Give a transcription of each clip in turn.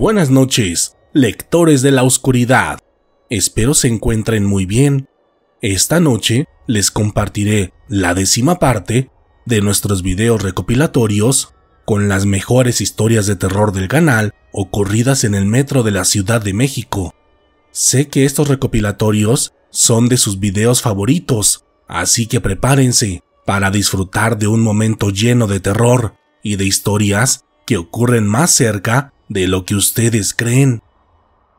Buenas noches, lectores de la oscuridad. Espero se encuentren muy bien. Esta noche les compartiré la décima parte de nuestros videos recopilatorios con las mejores historias de terror del canal ocurridas en el metro de la Ciudad de México. Sé que estos recopilatorios son de sus videos favoritos, así que prepárense para disfrutar de un momento lleno de terror y de historias que ocurren más cerca de lo que ustedes creen.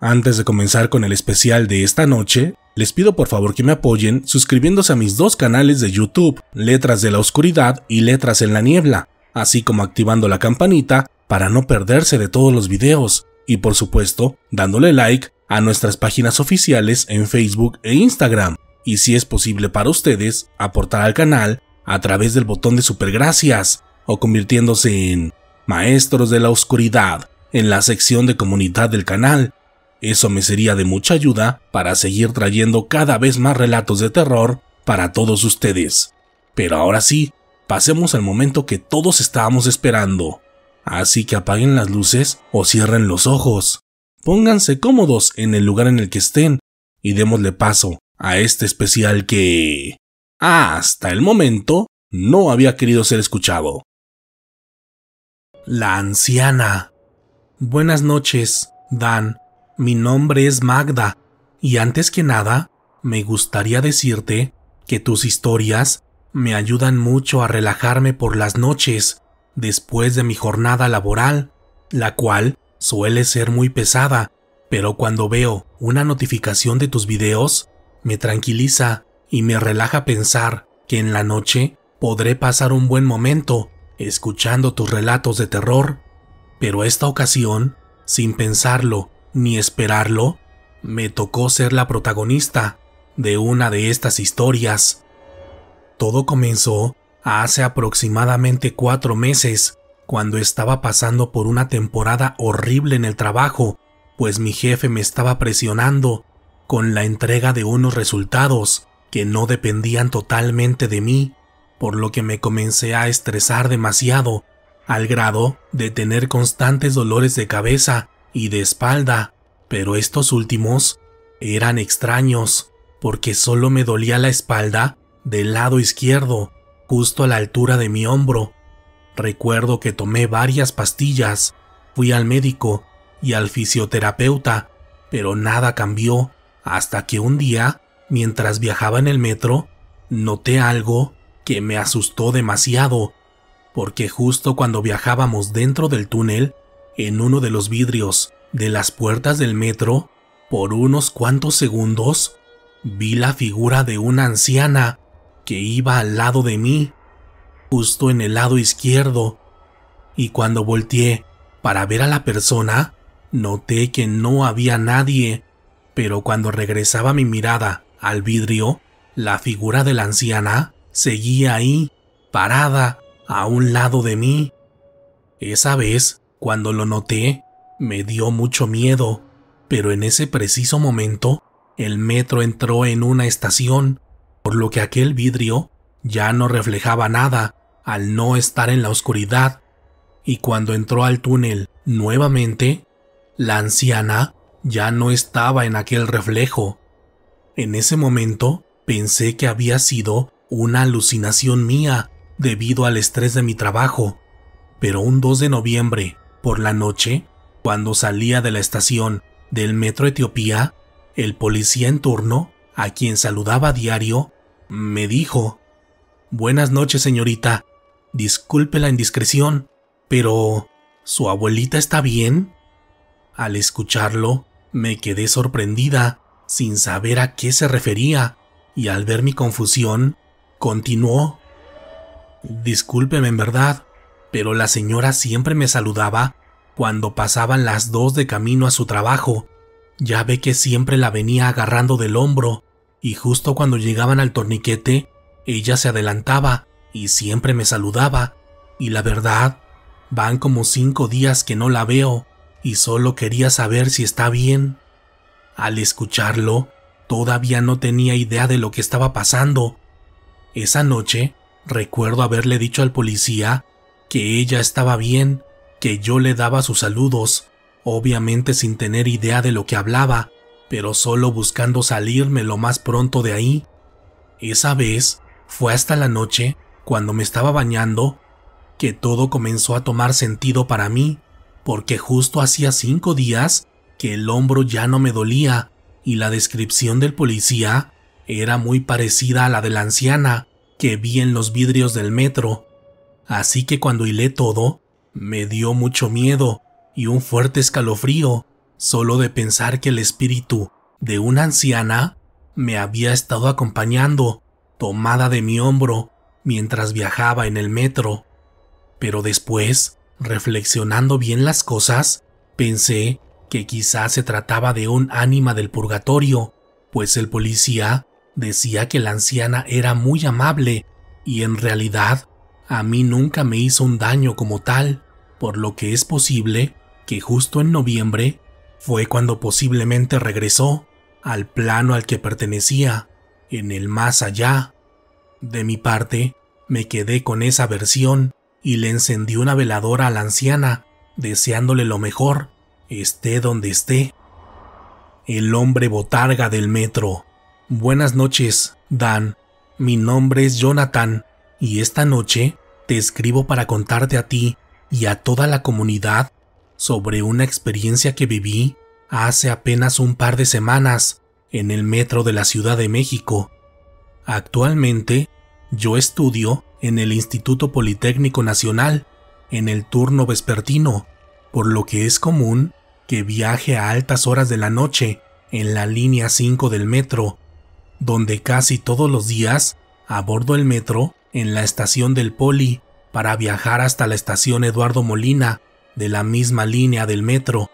Antes de comenzar con el especial de esta noche, les pido por favor que me apoyen suscribiéndose a mis dos canales de YouTube, Letras de la Oscuridad y Letras en la Niebla, así como activando la campanita para no perderse de todos los videos, y por supuesto dándole like a nuestras páginas oficiales en Facebook e Instagram, y si es posible para ustedes, aportar al canal a través del botón de super gracias, o convirtiéndose en maestros de la oscuridad en la sección de comunidad del canal. Eso me sería de mucha ayuda para seguir trayendo cada vez más relatos de terror para todos ustedes. Pero ahora sí, pasemos al momento que todos estábamos esperando. Así que apaguen las luces o cierren los ojos. Pónganse cómodos en el lugar en el que estén y démosle paso a este especial que... Hasta el momento no había querido ser escuchado. La anciana. Buenas noches, Dan. Mi nombre es Magda, y antes que nada, me gustaría decirte que tus historias me ayudan mucho a relajarme por las noches, después de mi jornada laboral, la cual suele ser muy pesada, pero cuando veo una notificación de tus videos, me tranquiliza y me relaja pensar que en la noche podré pasar un buen momento escuchando tus relatos de terror pero esta ocasión, sin pensarlo ni esperarlo, me tocó ser la protagonista de una de estas historias. Todo comenzó hace aproximadamente cuatro meses, cuando estaba pasando por una temporada horrible en el trabajo, pues mi jefe me estaba presionando con la entrega de unos resultados que no dependían totalmente de mí, por lo que me comencé a estresar demasiado al grado de tener constantes dolores de cabeza y de espalda, pero estos últimos eran extraños, porque solo me dolía la espalda del lado izquierdo, justo a la altura de mi hombro. Recuerdo que tomé varias pastillas, fui al médico y al fisioterapeuta, pero nada cambió hasta que un día, mientras viajaba en el metro, noté algo que me asustó demasiado porque justo cuando viajábamos dentro del túnel, en uno de los vidrios de las puertas del metro, por unos cuantos segundos, vi la figura de una anciana que iba al lado de mí, justo en el lado izquierdo, y cuando volteé para ver a la persona, noté que no había nadie, pero cuando regresaba mi mirada al vidrio, la figura de la anciana seguía ahí, parada, a un lado de mí. Esa vez, cuando lo noté, me dio mucho miedo, pero en ese preciso momento, el metro entró en una estación, por lo que aquel vidrio ya no reflejaba nada al no estar en la oscuridad, y cuando entró al túnel nuevamente, la anciana ya no estaba en aquel reflejo. En ese momento pensé que había sido una alucinación mía debido al estrés de mi trabajo, pero un 2 de noviembre, por la noche, cuando salía de la estación del Metro Etiopía, el policía en turno, a quien saludaba a diario, me dijo, Buenas noches, señorita. Disculpe la indiscreción, pero... ¿Su abuelita está bien? Al escucharlo, me quedé sorprendida, sin saber a qué se refería, y al ver mi confusión, continuó. Discúlpeme en verdad, pero la señora siempre me saludaba cuando pasaban las dos de camino a su trabajo. Ya ve que siempre la venía agarrando del hombro, y justo cuando llegaban al torniquete, ella se adelantaba y siempre me saludaba, y la verdad, van como cinco días que no la veo, y solo quería saber si está bien. Al escucharlo, todavía no tenía idea de lo que estaba pasando. Esa noche, Recuerdo haberle dicho al policía que ella estaba bien, que yo le daba sus saludos, obviamente sin tener idea de lo que hablaba, pero solo buscando salirme lo más pronto de ahí. Esa vez fue hasta la noche, cuando me estaba bañando, que todo comenzó a tomar sentido para mí, porque justo hacía cinco días que el hombro ya no me dolía y la descripción del policía era muy parecida a la de la anciana, que vi en los vidrios del metro, así que cuando hilé todo, me dio mucho miedo y un fuerte escalofrío solo de pensar que el espíritu de una anciana me había estado acompañando, tomada de mi hombro, mientras viajaba en el metro. Pero después, reflexionando bien las cosas, pensé que quizás se trataba de un ánima del purgatorio, pues el policía Decía que la anciana era muy amable y en realidad a mí nunca me hizo un daño como tal, por lo que es posible que justo en noviembre fue cuando posiblemente regresó al plano al que pertenecía, en el más allá. De mi parte, me quedé con esa versión y le encendí una veladora a la anciana, deseándole lo mejor, esté donde esté. El hombre botarga del metro. Buenas noches, Dan. Mi nombre es Jonathan y esta noche te escribo para contarte a ti y a toda la comunidad sobre una experiencia que viví hace apenas un par de semanas en el metro de la Ciudad de México. Actualmente, yo estudio en el Instituto Politécnico Nacional, en el turno vespertino, por lo que es común que viaje a altas horas de la noche en la línea 5 del metro donde casi todos los días abordo el metro en la estación del Poli para viajar hasta la estación Eduardo Molina de la misma línea del metro.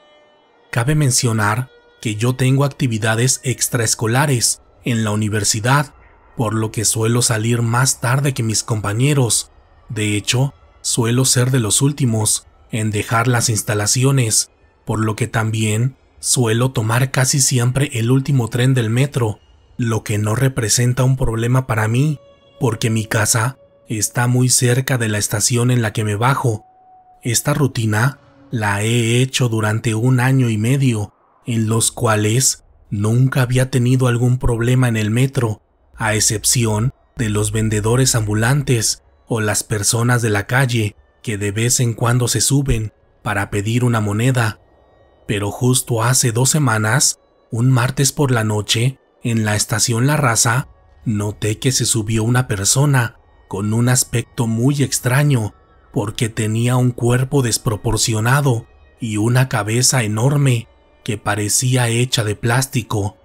Cabe mencionar que yo tengo actividades extraescolares en la universidad, por lo que suelo salir más tarde que mis compañeros. De hecho, suelo ser de los últimos en dejar las instalaciones, por lo que también suelo tomar casi siempre el último tren del metro lo que no representa un problema para mí, porque mi casa está muy cerca de la estación en la que me bajo. Esta rutina la he hecho durante un año y medio, en los cuales nunca había tenido algún problema en el metro, a excepción de los vendedores ambulantes o las personas de la calle que de vez en cuando se suben para pedir una moneda. Pero justo hace dos semanas, un martes por la noche, en la estación La Raza, noté que se subió una persona con un aspecto muy extraño, porque tenía un cuerpo desproporcionado y una cabeza enorme que parecía hecha de plástico.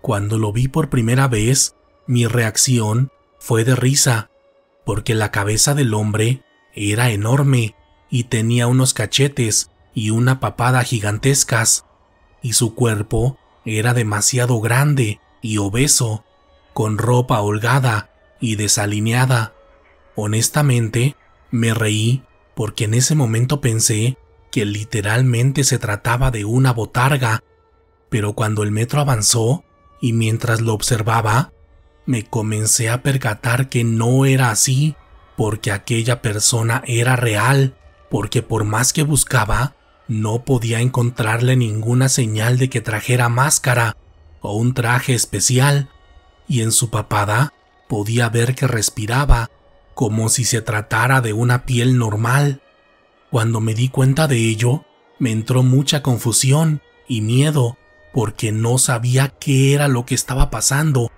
Cuando lo vi por primera vez, mi reacción fue de risa, porque la cabeza del hombre era enorme y tenía unos cachetes y una papada gigantescas, y su cuerpo era demasiado grande y obeso, con ropa holgada y desalineada. Honestamente, me reí porque en ese momento pensé que literalmente se trataba de una botarga, pero cuando el metro avanzó y mientras lo observaba, me comencé a percatar que no era así, porque aquella persona era real, porque por más que buscaba, no podía encontrarle ninguna señal de que trajera máscara o un traje especial, y en su papada podía ver que respiraba como si se tratara de una piel normal. Cuando me di cuenta de ello, me entró mucha confusión y miedo porque no sabía qué era lo que estaba pasando.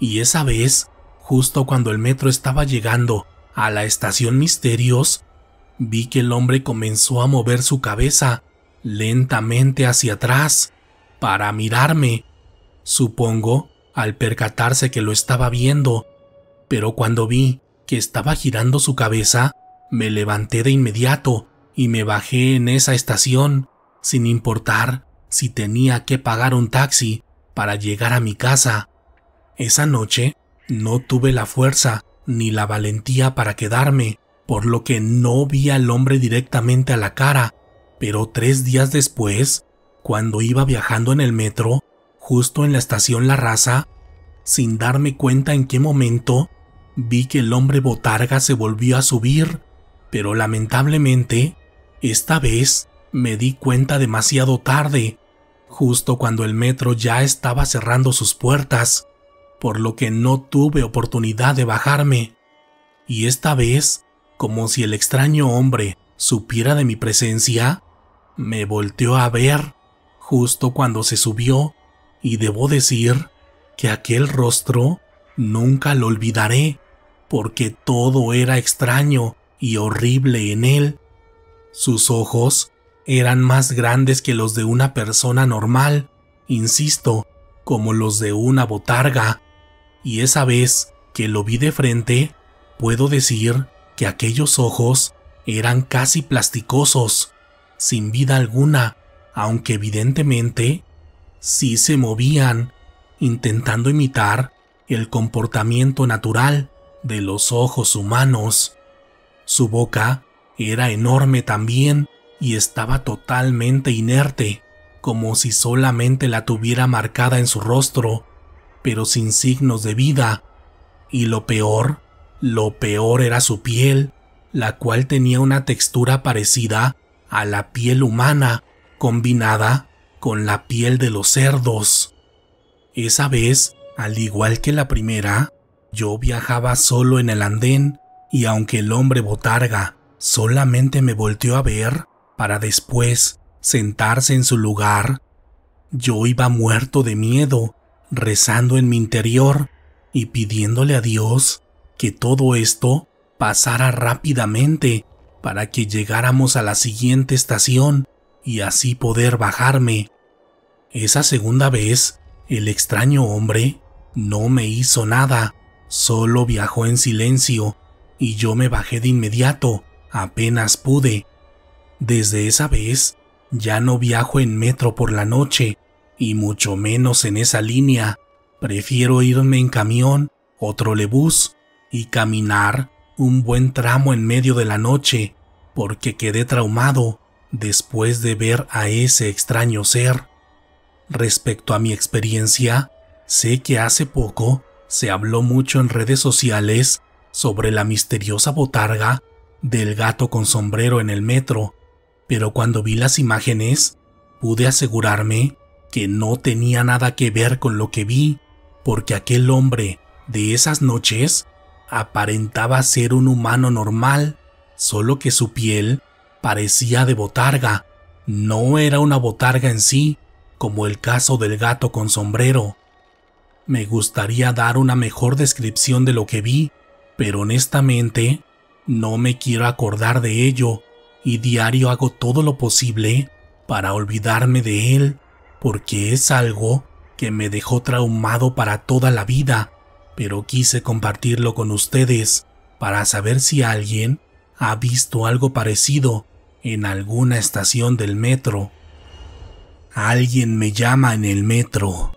Y esa vez, justo cuando el metro estaba llegando a la estación Misterios, Vi que el hombre comenzó a mover su cabeza lentamente hacia atrás para mirarme, supongo, al percatarse que lo estaba viendo, pero cuando vi que estaba girando su cabeza, me levanté de inmediato y me bajé en esa estación, sin importar si tenía que pagar un taxi para llegar a mi casa. Esa noche no tuve la fuerza ni la valentía para quedarme, por lo que no vi al hombre directamente a la cara, pero tres días después, cuando iba viajando en el metro, justo en la estación La Raza, sin darme cuenta en qué momento, vi que el hombre botarga se volvió a subir, pero lamentablemente, esta vez me di cuenta demasiado tarde, justo cuando el metro ya estaba cerrando sus puertas, por lo que no tuve oportunidad de bajarme. Y esta vez como si el extraño hombre supiera de mi presencia, me volteó a ver justo cuando se subió y debo decir que aquel rostro nunca lo olvidaré porque todo era extraño y horrible en él. Sus ojos eran más grandes que los de una persona normal, insisto, como los de una botarga, y esa vez que lo vi de frente, puedo decir que aquellos ojos eran casi plasticosos, sin vida alguna, aunque evidentemente sí se movían, intentando imitar el comportamiento natural de los ojos humanos. Su boca era enorme también y estaba totalmente inerte, como si solamente la tuviera marcada en su rostro, pero sin signos de vida. Y lo peor lo peor era su piel, la cual tenía una textura parecida a la piel humana, combinada con la piel de los cerdos. Esa vez, al igual que la primera, yo viajaba solo en el andén y aunque el hombre botarga solamente me volteó a ver para después sentarse en su lugar, yo iba muerto de miedo, rezando en mi interior y pidiéndole a Dios que todo esto pasara rápidamente para que llegáramos a la siguiente estación y así poder bajarme. Esa segunda vez, el extraño hombre no me hizo nada, solo viajó en silencio y yo me bajé de inmediato, apenas pude. Desde esa vez, ya no viajo en metro por la noche, y mucho menos en esa línea. Prefiero irme en camión o trolebús y caminar un buen tramo en medio de la noche, porque quedé traumado después de ver a ese extraño ser. Respecto a mi experiencia, sé que hace poco se habló mucho en redes sociales sobre la misteriosa botarga del gato con sombrero en el metro, pero cuando vi las imágenes, pude asegurarme que no tenía nada que ver con lo que vi, porque aquel hombre de esas noches aparentaba ser un humano normal, solo que su piel parecía de botarga. No era una botarga en sí, como el caso del gato con sombrero. Me gustaría dar una mejor descripción de lo que vi, pero honestamente no me quiero acordar de ello y diario hago todo lo posible para olvidarme de él, porque es algo que me dejó traumado para toda la vida pero quise compartirlo con ustedes para saber si alguien ha visto algo parecido en alguna estación del metro. Alguien me llama en el metro.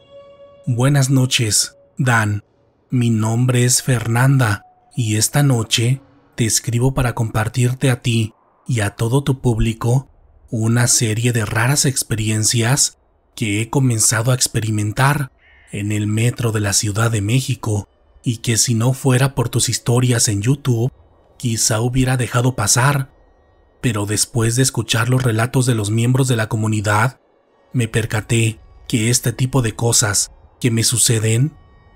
Buenas noches, Dan. Mi nombre es Fernanda y esta noche te escribo para compartirte a ti y a todo tu público una serie de raras experiencias que he comenzado a experimentar en el metro de la Ciudad de México y que si no fuera por tus historias en YouTube, quizá hubiera dejado pasar. Pero después de escuchar los relatos de los miembros de la comunidad, me percaté que este tipo de cosas que me suceden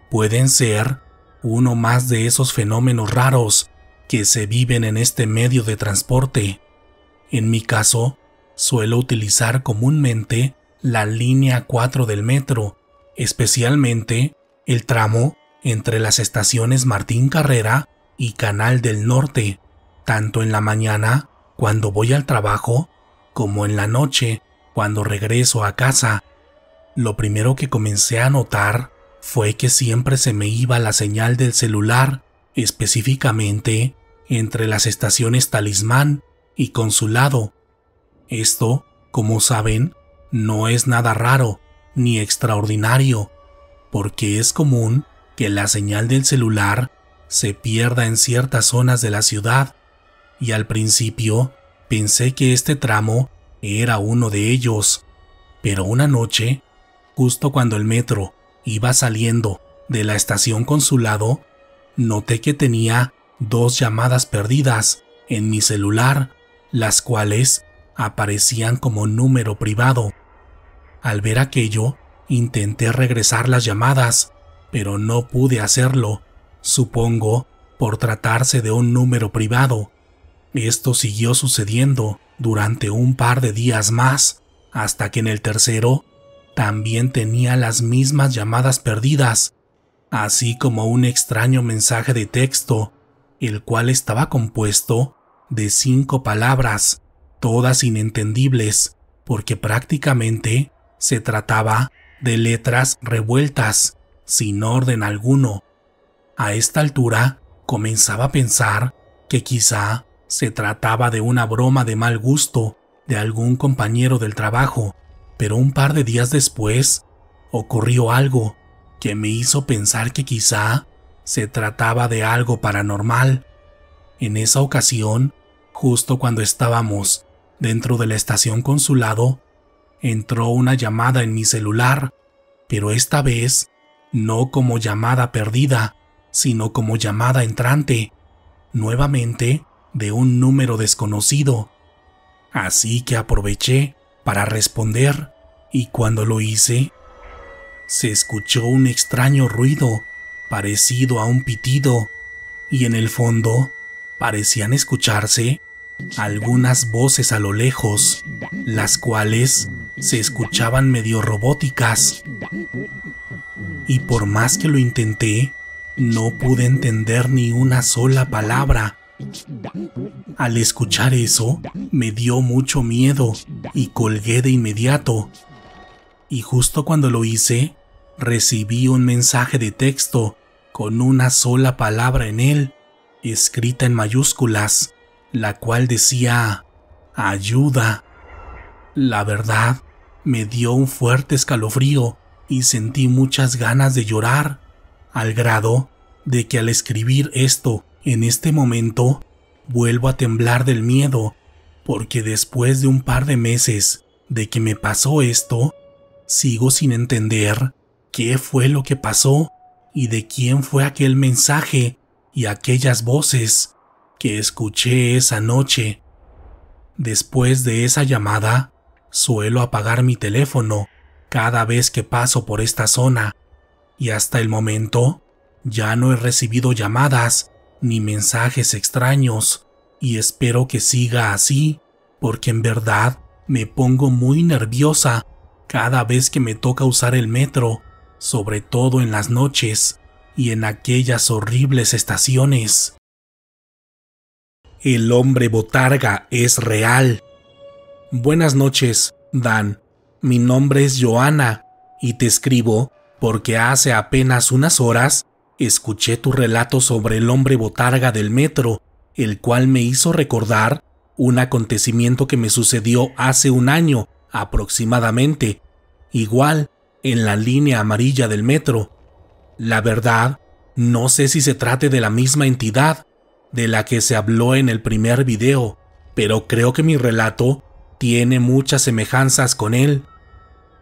pueden ser uno más de esos fenómenos raros que se viven en este medio de transporte. En mi caso, suelo utilizar comúnmente la línea 4 del metro especialmente el tramo entre las estaciones Martín Carrera y Canal del Norte, tanto en la mañana, cuando voy al trabajo, como en la noche, cuando regreso a casa. Lo primero que comencé a notar fue que siempre se me iba la señal del celular, específicamente entre las estaciones Talismán y Consulado. Esto, como saben, no es nada raro, ni extraordinario, porque es común que la señal del celular se pierda en ciertas zonas de la ciudad, y al principio pensé que este tramo era uno de ellos. Pero una noche, justo cuando el metro iba saliendo de la estación consulado, noté que tenía dos llamadas perdidas en mi celular, las cuales aparecían como número privado. Al ver aquello, intenté regresar las llamadas, pero no pude hacerlo, supongo por tratarse de un número privado. Esto siguió sucediendo durante un par de días más, hasta que en el tercero también tenía las mismas llamadas perdidas, así como un extraño mensaje de texto, el cual estaba compuesto de cinco palabras, todas inentendibles, porque prácticamente se trataba de letras revueltas, sin orden alguno. A esta altura, comenzaba a pensar que quizá se trataba de una broma de mal gusto de algún compañero del trabajo, pero un par de días después ocurrió algo que me hizo pensar que quizá se trataba de algo paranormal. En esa ocasión, justo cuando estábamos dentro de la estación consulado, entró una llamada en mi celular, pero esta vez no como llamada perdida, sino como llamada entrante, nuevamente de un número desconocido. Así que aproveché para responder y cuando lo hice, se escuchó un extraño ruido parecido a un pitido y en el fondo parecían escucharse algunas voces a lo lejos, las cuales se escuchaban medio robóticas. Y por más que lo intenté, no pude entender ni una sola palabra. Al escuchar eso, me dio mucho miedo y colgué de inmediato. Y justo cuando lo hice, recibí un mensaje de texto con una sola palabra en él, escrita en mayúsculas, la cual decía, ayuda. La verdad, me dio un fuerte escalofrío y sentí muchas ganas de llorar, al grado de que al escribir esto en este momento, vuelvo a temblar del miedo, porque después de un par de meses de que me pasó esto, sigo sin entender qué fue lo que pasó y de quién fue aquel mensaje y aquellas voces que escuché esa noche. Después de esa llamada, Suelo apagar mi teléfono cada vez que paso por esta zona y hasta el momento ya no he recibido llamadas ni mensajes extraños y espero que siga así porque en verdad me pongo muy nerviosa cada vez que me toca usar el metro, sobre todo en las noches y en aquellas horribles estaciones. El hombre botarga es real Buenas noches, Dan. Mi nombre es Joana y te escribo porque hace apenas unas horas escuché tu relato sobre el hombre botarga del metro, el cual me hizo recordar un acontecimiento que me sucedió hace un año aproximadamente, igual en la línea amarilla del metro. La verdad, no sé si se trate de la misma entidad de la que se habló en el primer video, pero creo que mi relato tiene muchas semejanzas con él.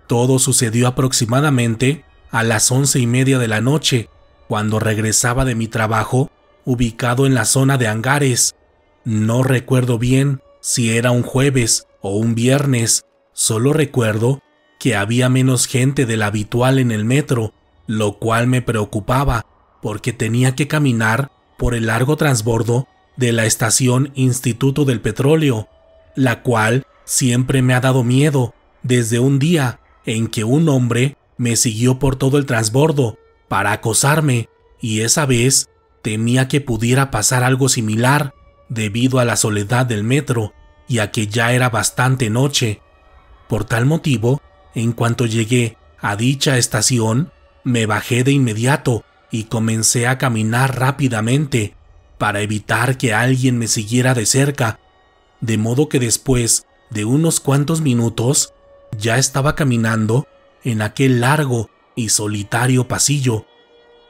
Todo sucedió aproximadamente a las once y media de la noche, cuando regresaba de mi trabajo, ubicado en la zona de hangares. No recuerdo bien si era un jueves o un viernes, solo recuerdo que había menos gente de la habitual en el metro, lo cual me preocupaba, porque tenía que caminar por el largo transbordo de la estación Instituto del Petróleo, la cual siempre me ha dado miedo desde un día en que un hombre me siguió por todo el transbordo para acosarme y esa vez temía que pudiera pasar algo similar debido a la soledad del metro y a que ya era bastante noche. Por tal motivo, en cuanto llegué a dicha estación, me bajé de inmediato y comencé a caminar rápidamente para evitar que alguien me siguiera de cerca, de modo que después de unos cuantos minutos, ya estaba caminando en aquel largo y solitario pasillo,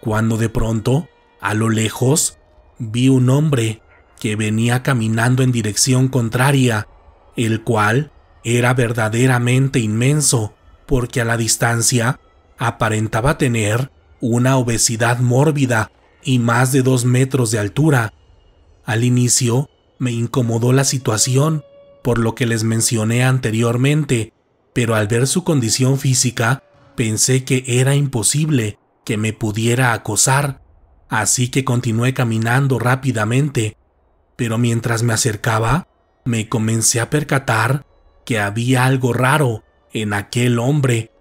cuando de pronto, a lo lejos, vi un hombre que venía caminando en dirección contraria, el cual era verdaderamente inmenso, porque a la distancia aparentaba tener una obesidad mórbida y más de dos metros de altura. Al inicio me incomodó la situación, por lo que les mencioné anteriormente, pero al ver su condición física, pensé que era imposible que me pudiera acosar, así que continué caminando rápidamente. Pero mientras me acercaba, me comencé a percatar que había algo raro en aquel hombre,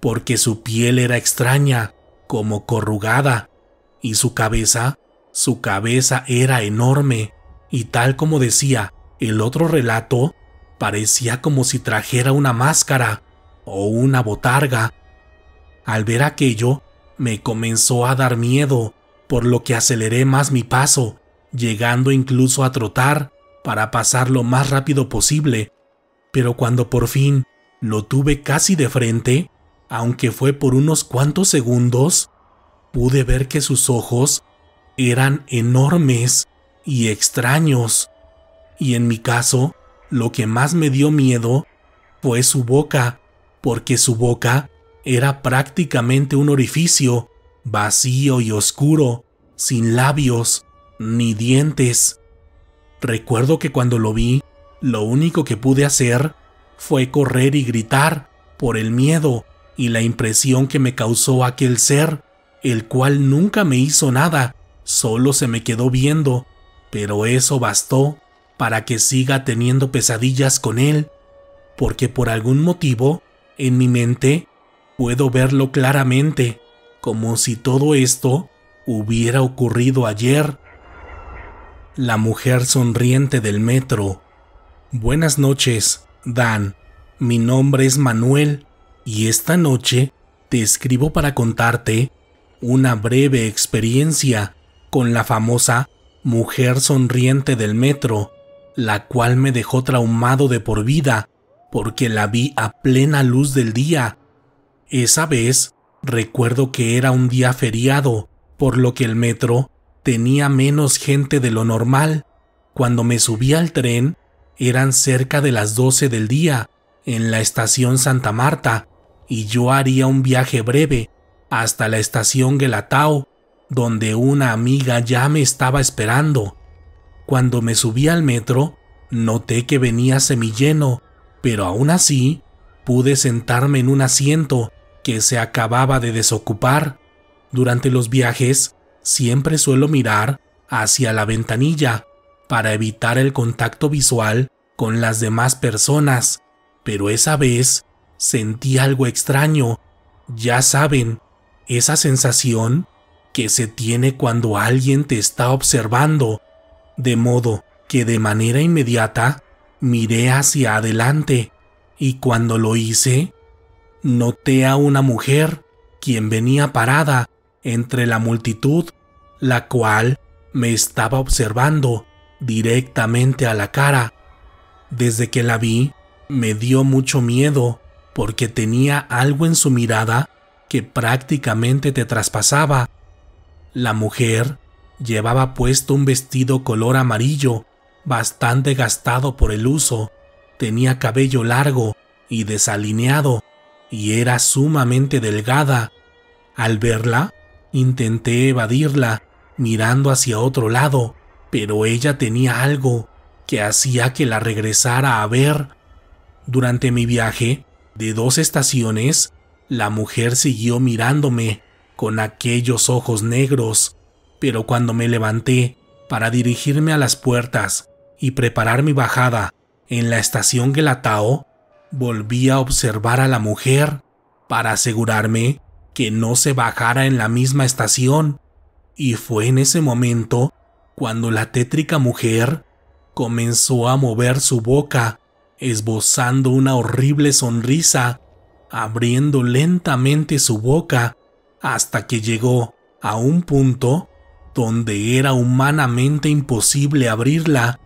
porque su piel era extraña, como corrugada, y su cabeza, su cabeza era enorme, y tal como decía, el otro relato parecía como si trajera una máscara o una botarga. Al ver aquello, me comenzó a dar miedo, por lo que aceleré más mi paso, llegando incluso a trotar para pasar lo más rápido posible. Pero cuando por fin lo tuve casi de frente, aunque fue por unos cuantos segundos, pude ver que sus ojos eran enormes y extraños. Y en mi caso, lo que más me dio miedo fue su boca, porque su boca era prácticamente un orificio, vacío y oscuro, sin labios ni dientes. Recuerdo que cuando lo vi, lo único que pude hacer fue correr y gritar por el miedo y la impresión que me causó aquel ser, el cual nunca me hizo nada, solo se me quedó viendo, pero eso bastó para que siga teniendo pesadillas con él, porque por algún motivo, en mi mente, puedo verlo claramente, como si todo esto hubiera ocurrido ayer. La mujer sonriente del metro. Buenas noches, Dan. Mi nombre es Manuel y esta noche te escribo para contarte una breve experiencia con la famosa mujer sonriente del metro la cual me dejó traumado de por vida, porque la vi a plena luz del día. Esa vez recuerdo que era un día feriado, por lo que el metro tenía menos gente de lo normal. Cuando me subí al tren, eran cerca de las 12 del día, en la estación Santa Marta, y yo haría un viaje breve hasta la estación Gelatao, donde una amiga ya me estaba esperando. Cuando me subí al metro, noté que venía semilleno, pero aún así pude sentarme en un asiento que se acababa de desocupar. Durante los viajes, siempre suelo mirar hacia la ventanilla para evitar el contacto visual con las demás personas, pero esa vez sentí algo extraño. Ya saben, esa sensación que se tiene cuando alguien te está observando de modo que de manera inmediata miré hacia adelante y cuando lo hice, noté a una mujer quien venía parada entre la multitud, la cual me estaba observando directamente a la cara. Desde que la vi, me dio mucho miedo porque tenía algo en su mirada que prácticamente te traspasaba. La mujer Llevaba puesto un vestido color amarillo, bastante gastado por el uso, tenía cabello largo y desalineado, y era sumamente delgada. Al verla, intenté evadirla, mirando hacia otro lado, pero ella tenía algo que hacía que la regresara a ver. Durante mi viaje, de dos estaciones, la mujer siguió mirándome con aquellos ojos negros pero cuando me levanté para dirigirme a las puertas y preparar mi bajada en la estación Gelatao, volví a observar a la mujer para asegurarme que no se bajara en la misma estación, y fue en ese momento cuando la tétrica mujer comenzó a mover su boca, esbozando una horrible sonrisa, abriendo lentamente su boca hasta que llegó a un punto donde era humanamente imposible abrirla,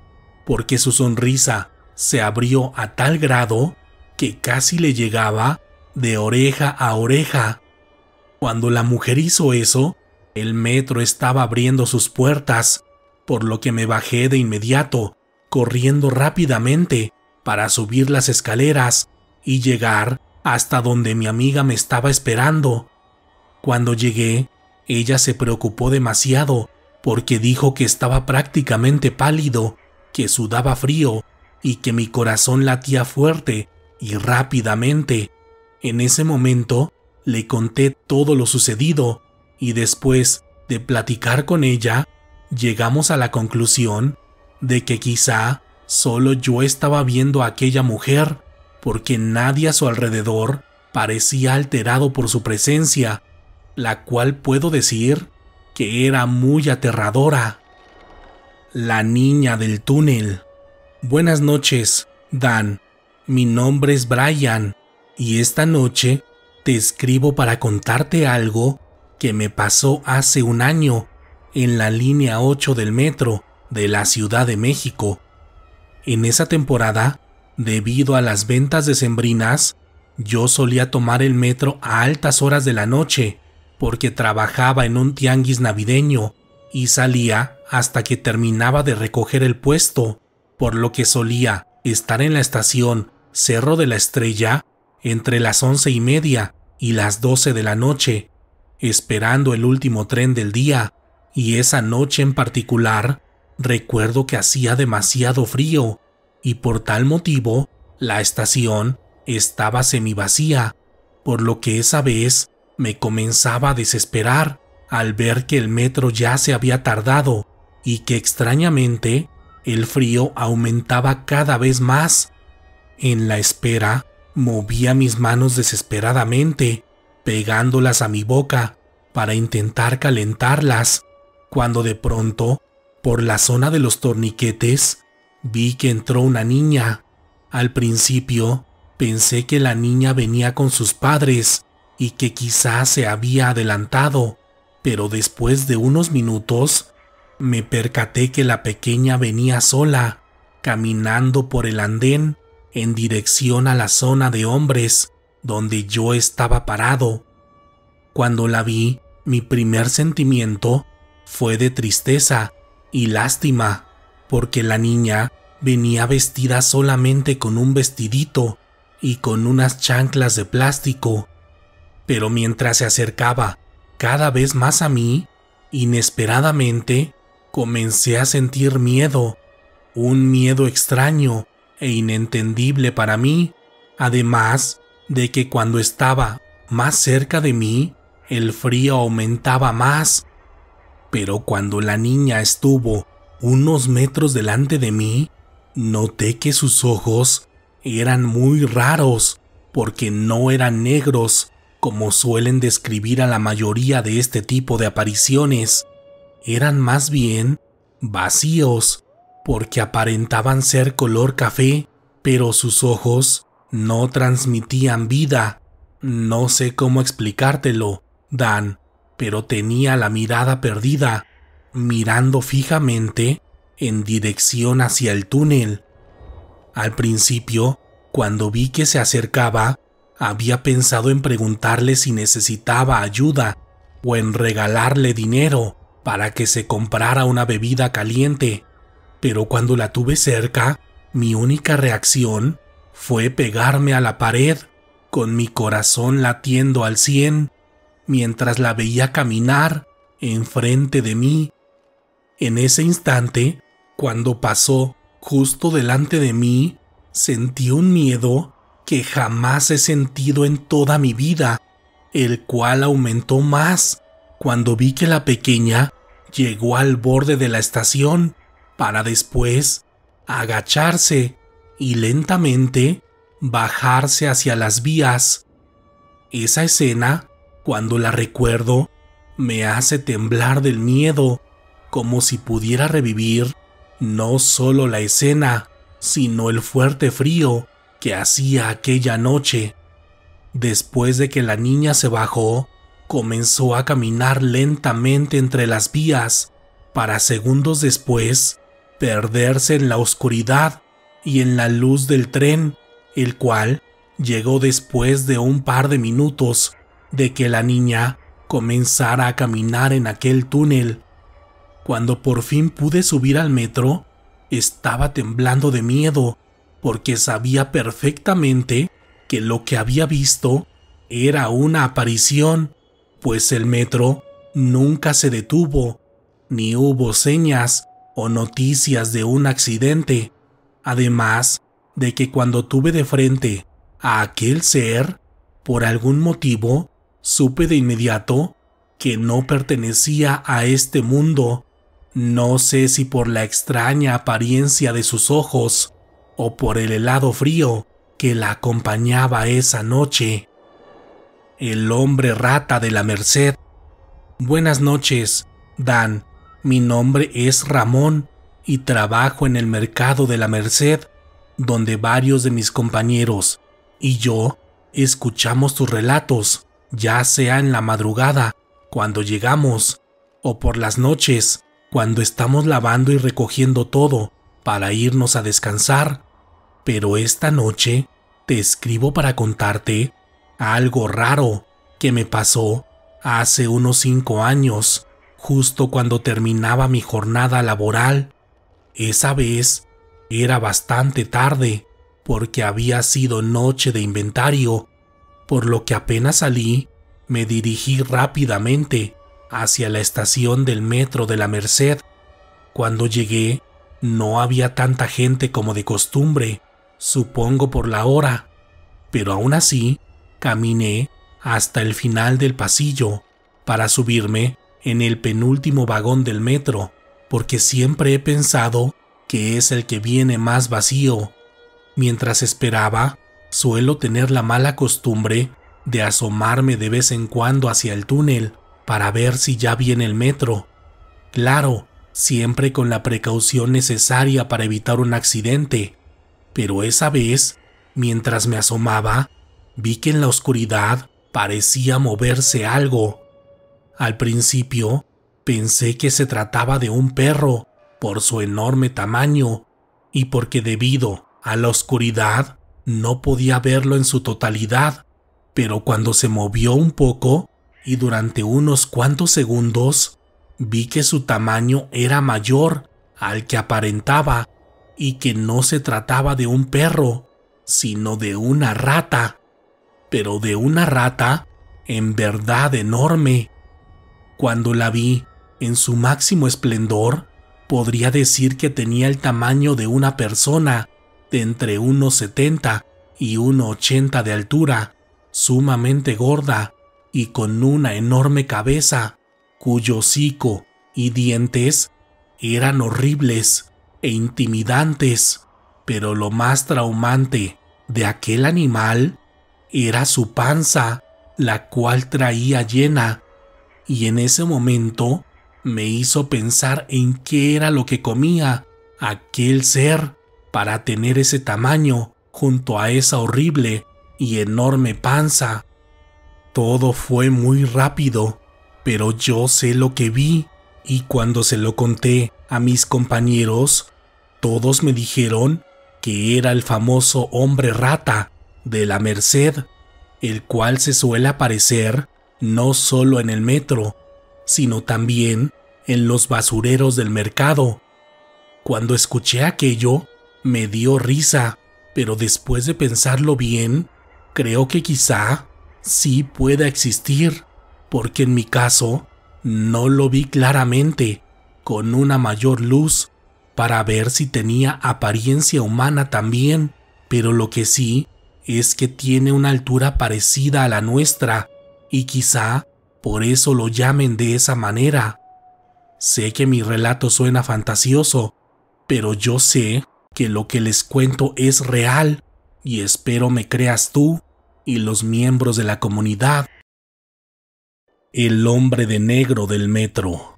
porque su sonrisa se abrió a tal grado que casi le llegaba de oreja a oreja. Cuando la mujer hizo eso, el metro estaba abriendo sus puertas, por lo que me bajé de inmediato, corriendo rápidamente para subir las escaleras y llegar hasta donde mi amiga me estaba esperando. Cuando llegué, ella se preocupó demasiado porque dijo que estaba prácticamente pálido, que sudaba frío y que mi corazón latía fuerte y rápidamente. En ese momento le conté todo lo sucedido y después de platicar con ella, llegamos a la conclusión de que quizá solo yo estaba viendo a aquella mujer porque nadie a su alrededor parecía alterado por su presencia la cual puedo decir que era muy aterradora. La niña del túnel. Buenas noches, Dan. Mi nombre es Brian y esta noche te escribo para contarte algo que me pasó hace un año en la línea 8 del metro de la Ciudad de México. En esa temporada, debido a las ventas sembrinas, yo solía tomar el metro a altas horas de la noche porque trabajaba en un tianguis navideño y salía hasta que terminaba de recoger el puesto, por lo que solía estar en la estación Cerro de la Estrella entre las once y media y las doce de la noche, esperando el último tren del día, y esa noche en particular recuerdo que hacía demasiado frío, y por tal motivo la estación estaba semivacía, por lo que esa vez me comenzaba a desesperar al ver que el metro ya se había tardado y que extrañamente el frío aumentaba cada vez más. En la espera, movía mis manos desesperadamente, pegándolas a mi boca para intentar calentarlas, cuando de pronto, por la zona de los torniquetes, vi que entró una niña. Al principio, pensé que la niña venía con sus padres, y que quizás se había adelantado, pero después de unos minutos me percaté que la pequeña venía sola, caminando por el andén en dirección a la zona de hombres donde yo estaba parado. Cuando la vi, mi primer sentimiento fue de tristeza y lástima, porque la niña venía vestida solamente con un vestidito y con unas chanclas de plástico pero mientras se acercaba cada vez más a mí, inesperadamente comencé a sentir miedo, un miedo extraño e inentendible para mí, además de que cuando estaba más cerca de mí, el frío aumentaba más. Pero cuando la niña estuvo unos metros delante de mí, noté que sus ojos eran muy raros, porque no eran negros, como suelen describir a la mayoría de este tipo de apariciones, eran más bien vacíos, porque aparentaban ser color café, pero sus ojos no transmitían vida. No sé cómo explicártelo, Dan, pero tenía la mirada perdida, mirando fijamente en dirección hacia el túnel. Al principio, cuando vi que se acercaba, había pensado en preguntarle si necesitaba ayuda o en regalarle dinero para que se comprara una bebida caliente, pero cuando la tuve cerca, mi única reacción fue pegarme a la pared, con mi corazón latiendo al cien, mientras la veía caminar enfrente de mí. En ese instante, cuando pasó justo delante de mí, sentí un miedo que jamás he sentido en toda mi vida, el cual aumentó más cuando vi que la pequeña llegó al borde de la estación para después agacharse y lentamente bajarse hacia las vías. Esa escena, cuando la recuerdo, me hace temblar del miedo, como si pudiera revivir no solo la escena, sino el fuerte frío que hacía aquella noche. Después de que la niña se bajó, comenzó a caminar lentamente entre las vías, para segundos después perderse en la oscuridad y en la luz del tren, el cual llegó después de un par de minutos de que la niña comenzara a caminar en aquel túnel. Cuando por fin pude subir al metro, estaba temblando de miedo porque sabía perfectamente que lo que había visto era una aparición, pues el metro nunca se detuvo, ni hubo señas o noticias de un accidente, además de que cuando tuve de frente a aquel ser, por algún motivo, supe de inmediato que no pertenecía a este mundo, no sé si por la extraña apariencia de sus ojos, o por el helado frío que la acompañaba esa noche. El hombre rata de la Merced. Buenas noches, Dan. Mi nombre es Ramón y trabajo en el mercado de la Merced, donde varios de mis compañeros y yo escuchamos tus relatos, ya sea en la madrugada, cuando llegamos, o por las noches, cuando estamos lavando y recogiendo todo para irnos a descansar pero esta noche te escribo para contarte algo raro que me pasó hace unos cinco años, justo cuando terminaba mi jornada laboral. Esa vez era bastante tarde, porque había sido noche de inventario, por lo que apenas salí, me dirigí rápidamente hacia la estación del metro de la Merced. Cuando llegué, no había tanta gente como de costumbre, supongo por la hora, pero aún así caminé hasta el final del pasillo para subirme en el penúltimo vagón del metro, porque siempre he pensado que es el que viene más vacío. Mientras esperaba, suelo tener la mala costumbre de asomarme de vez en cuando hacia el túnel para ver si ya viene el metro. Claro, siempre con la precaución necesaria para evitar un accidente, pero esa vez, mientras me asomaba, vi que en la oscuridad parecía moverse algo. Al principio, pensé que se trataba de un perro, por su enorme tamaño, y porque debido a la oscuridad no podía verlo en su totalidad, pero cuando se movió un poco y durante unos cuantos segundos, vi que su tamaño era mayor al que aparentaba y que no se trataba de un perro, sino de una rata, pero de una rata en verdad enorme. Cuando la vi en su máximo esplendor, podría decir que tenía el tamaño de una persona, de entre 1,70 y 1,80 de altura, sumamente gorda y con una enorme cabeza, cuyo hocico y dientes eran horribles e intimidantes, pero lo más traumante de aquel animal era su panza, la cual traía llena, y en ese momento me hizo pensar en qué era lo que comía aquel ser para tener ese tamaño junto a esa horrible y enorme panza. Todo fue muy rápido, pero yo sé lo que vi y cuando se lo conté a mis compañeros, todos me dijeron que era el famoso hombre rata de la Merced, el cual se suele aparecer no solo en el metro, sino también en los basureros del mercado. Cuando escuché aquello, me dio risa, pero después de pensarlo bien, creo que quizá sí pueda existir, porque en mi caso no lo vi claramente, con una mayor luz para ver si tenía apariencia humana también, pero lo que sí es que tiene una altura parecida a la nuestra y quizá por eso lo llamen de esa manera. Sé que mi relato suena fantasioso, pero yo sé que lo que les cuento es real y espero me creas tú y los miembros de la comunidad. El hombre de negro del metro.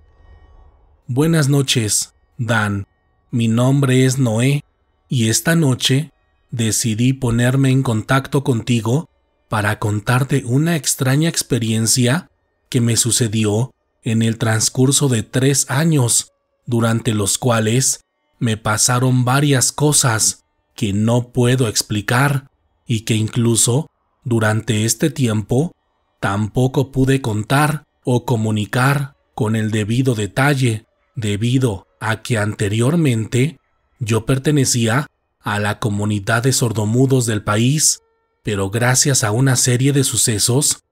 Buenas noches, Dan. Mi nombre es Noé y esta noche decidí ponerme en contacto contigo para contarte una extraña experiencia que me sucedió en el transcurso de tres años, durante los cuales me pasaron varias cosas que no puedo explicar y que incluso durante este tiempo tampoco pude contar o comunicar con el debido detalle debido a que anteriormente yo pertenecía a la comunidad de sordomudos del país, pero gracias a una serie de sucesos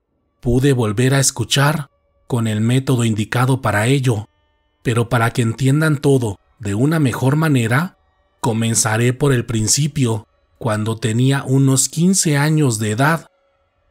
pude volver a escuchar con el método indicado para ello. Pero para que entiendan todo de una mejor manera, comenzaré por el principio, cuando tenía unos 15 años de edad.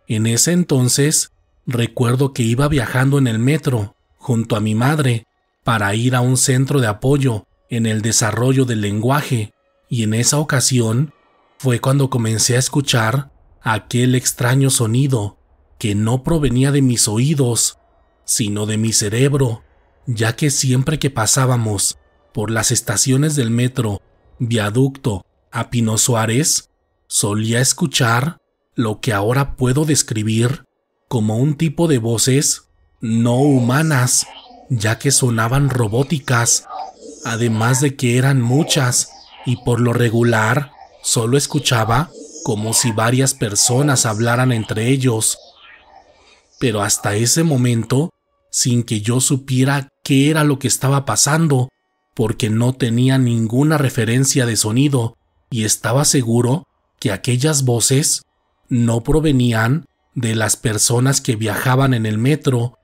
En ese entonces, recuerdo que iba viajando en el metro, junto a mi madre, para ir a un centro de apoyo en el desarrollo del lenguaje y en esa ocasión fue cuando comencé a escuchar aquel extraño sonido que no provenía de mis oídos, sino de mi cerebro, ya que siempre que pasábamos por las estaciones del metro, viaducto a Pino Suárez, solía escuchar lo que ahora puedo describir como un tipo de voces no humanas ya que sonaban robóticas, además de que eran muchas y por lo regular solo escuchaba como si varias personas hablaran entre ellos. Pero hasta ese momento, sin que yo supiera qué era lo que estaba pasando, porque no tenía ninguna referencia de sonido y estaba seguro que aquellas voces no provenían de las personas que viajaban en el metro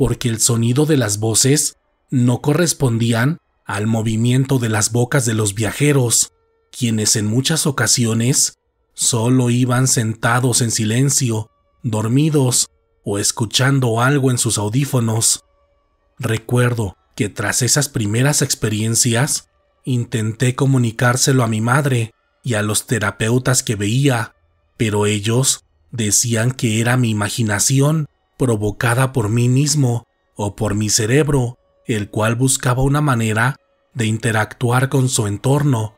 porque el sonido de las voces no correspondían al movimiento de las bocas de los viajeros, quienes en muchas ocasiones solo iban sentados en silencio, dormidos o escuchando algo en sus audífonos. Recuerdo que tras esas primeras experiencias, intenté comunicárselo a mi madre y a los terapeutas que veía, pero ellos decían que era mi imaginación provocada por mí mismo o por mi cerebro, el cual buscaba una manera de interactuar con su entorno.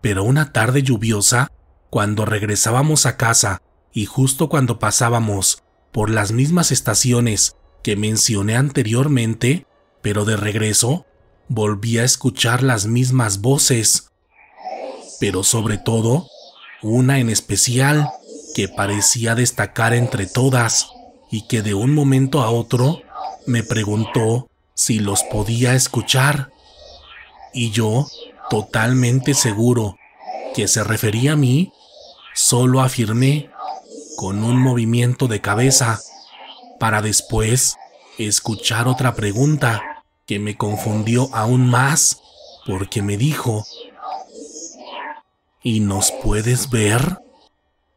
Pero una tarde lluviosa, cuando regresábamos a casa y justo cuando pasábamos por las mismas estaciones que mencioné anteriormente, pero de regreso, volví a escuchar las mismas voces. Pero sobre todo, una en especial que parecía destacar entre todas y que de un momento a otro me preguntó si los podía escuchar. Y yo, totalmente seguro que se refería a mí, solo afirmé con un movimiento de cabeza para después escuchar otra pregunta que me confundió aún más porque me dijo, ¿y nos puedes ver?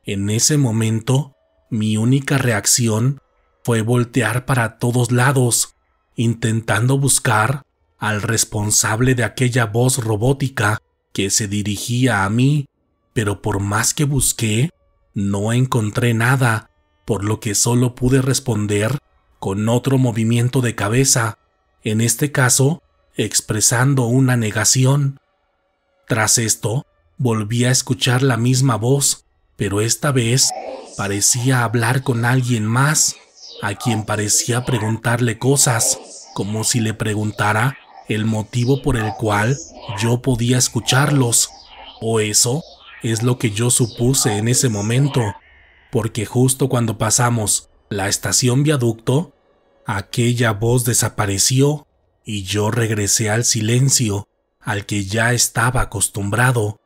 En ese momento mi única reacción fue voltear para todos lados, intentando buscar al responsable de aquella voz robótica que se dirigía a mí, pero por más que busqué, no encontré nada, por lo que solo pude responder con otro movimiento de cabeza, en este caso expresando una negación. Tras esto, volví a escuchar la misma voz, pero esta vez Parecía hablar con alguien más, a quien parecía preguntarle cosas, como si le preguntara el motivo por el cual yo podía escucharlos, o eso es lo que yo supuse en ese momento, porque justo cuando pasamos la estación viaducto, aquella voz desapareció y yo regresé al silencio al que ya estaba acostumbrado.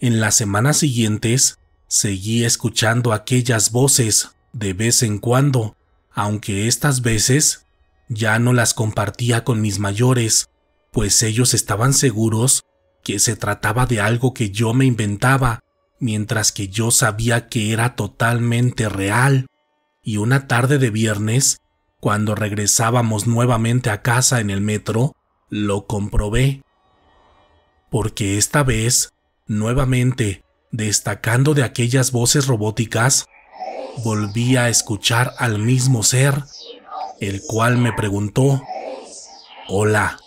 En las semanas siguientes Seguí escuchando aquellas voces de vez en cuando, aunque estas veces ya no las compartía con mis mayores, pues ellos estaban seguros que se trataba de algo que yo me inventaba, mientras que yo sabía que era totalmente real. Y una tarde de viernes, cuando regresábamos nuevamente a casa en el metro, lo comprobé. Porque esta vez, nuevamente, destacando de aquellas voces robóticas, volví a escuchar al mismo ser, el cual me preguntó, Hola,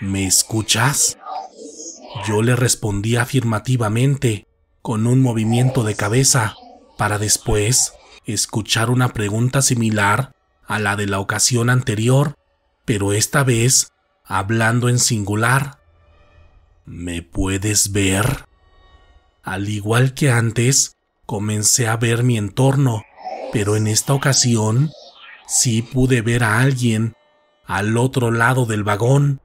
¿me escuchas? Yo le respondí afirmativamente, con un movimiento de cabeza, para después escuchar una pregunta similar a la de la ocasión anterior, pero esta vez hablando en singular. ¿Me puedes ver? Al igual que antes, comencé a ver mi entorno, pero en esta ocasión sí pude ver a alguien al otro lado del vagón.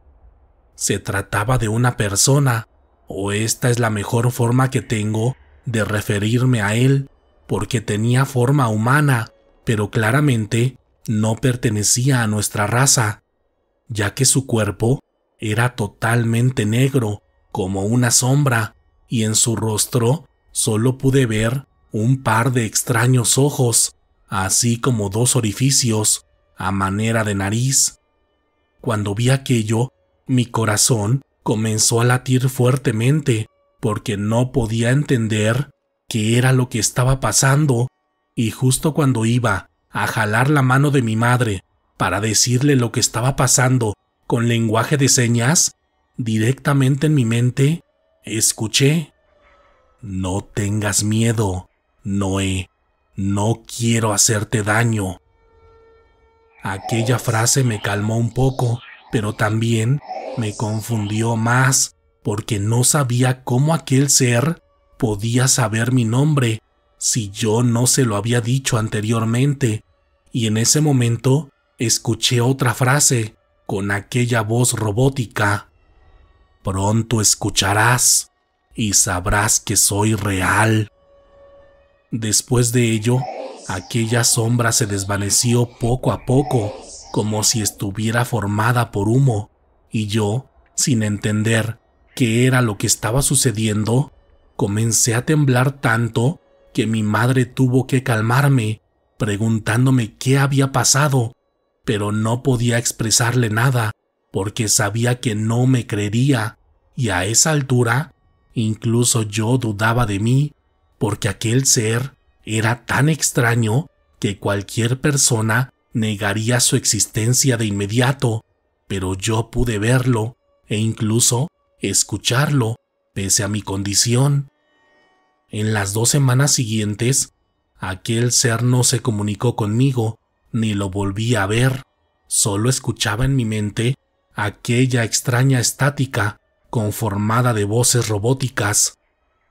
Se trataba de una persona, o esta es la mejor forma que tengo de referirme a él, porque tenía forma humana, pero claramente no pertenecía a nuestra raza, ya que su cuerpo era totalmente negro, como una sombra, y en su rostro solo pude ver un par de extraños ojos, así como dos orificios, a manera de nariz. Cuando vi aquello, mi corazón comenzó a latir fuertemente, porque no podía entender qué era lo que estaba pasando, y justo cuando iba a jalar la mano de mi madre para decirle lo que estaba pasando con lenguaje de señas, directamente en mi mente Escuché. No tengas miedo, Noé. No quiero hacerte daño. Aquella frase me calmó un poco, pero también me confundió más porque no sabía cómo aquel ser podía saber mi nombre si yo no se lo había dicho anteriormente. Y en ese momento escuché otra frase con aquella voz robótica. Pronto escucharás y sabrás que soy real. Después de ello, aquella sombra se desvaneció poco a poco, como si estuviera formada por humo, y yo, sin entender qué era lo que estaba sucediendo, comencé a temblar tanto que mi madre tuvo que calmarme, preguntándome qué había pasado, pero no podía expresarle nada, porque sabía que no me creía y a esa altura incluso yo dudaba de mí porque aquel ser era tan extraño que cualquier persona negaría su existencia de inmediato, pero yo pude verlo e incluso escucharlo pese a mi condición. En las dos semanas siguientes, aquel ser no se comunicó conmigo, ni lo volví a ver, solo escuchaba en mi mente aquella extraña estática conformada de voces robóticas.